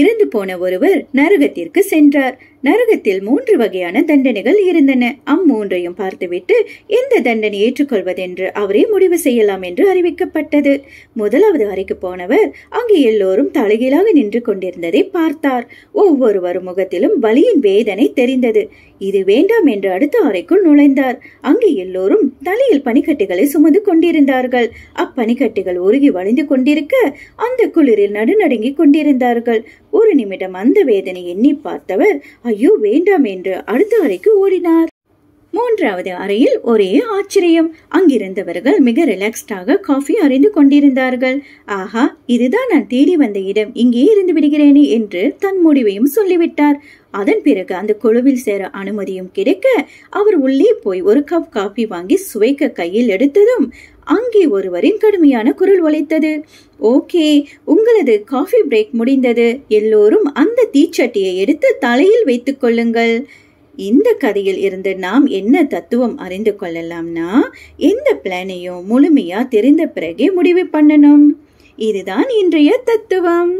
இறந்து போன ஒருவர் நரகத்திற்கு சென்றார் நரகத்தில் மூன்று வகையான தண்டனைகள் இருந்தன அம்மூன்றையும் பார்த்துவிட்டு எந்த தண்டனை ஏற்றுக்கொள்வதென்று அவரே முடிவு செய்யலாம் என்று அறிவிக்கப்பட்டது முதலாவது அறைக்கு போனவர் அங்கு எல்லோரும் தலைகீழாக நின்று கொண்டிருந்ததை பார்த்தார் ஒவ்வொருவர் முகத்திலும் வலியின் வேதனை தெரிந்தது இது வேண்டாம் என்று அடுத்த அறைக்குள் நுழைந்தார் அங்கு எல்லோரும் தலையில் பனிக்கட்டுகளை சுமந்து கொண்டிருந்தார்கள் அப்பனிக்கட்டுகள் உருகி வளைந்து கொண்டிருக்க அந்த குளிரில் நடுநடுங்கிக் கொண்டிருந்தார்கள் ஒரு நிமிடம் அந்த வேதனை எண்ணி பார்த்தவர் ஐயோ வேண்டாம் என்று அடுத்த வரைக்கு ஓடினார் மூன்றாவது அறையில் ஒரே ஆச்சரியம் அங்கிருந்தவர்கள் மிக ரிலாக்ஸ்டாக காஃபி அறிந்து கொண்டிருந்தார்கள் ஆஹா இதுதான் நான் தேடி வந்த இடம் இங்கே இருந்து விடுகிறேனே என்று தன் முடிவையும் சொல்லிவிட்டார் அதன் பிறகு அந்த குழுவில் சேர அனுமதியும் கிடைக்க அவர் உள்ளே போய் ஒரு கப் காஃபி வாங்கி சுவைக்க கையில் எடுத்ததும் அங்கே ஒருவரின் கடுமையான குரல் ஒலித்தது ஓகே உங்களது காஃபி பிரேக் முடிந்தது எல்லோரும் அந்த தீச்சட்டியை எடுத்து தலையில் வைத்துக் கொள்ளுங்கள் இந்த கதையில் இருந்து நாம் என்ன தத்துவம் அறிந்து கொள்ளலாம்னா எந்த பிளானையும் முழுமையா தெரிந்த பிறகே முடிவு பண்ணணும் இதுதான் இன்றைய தத்துவம்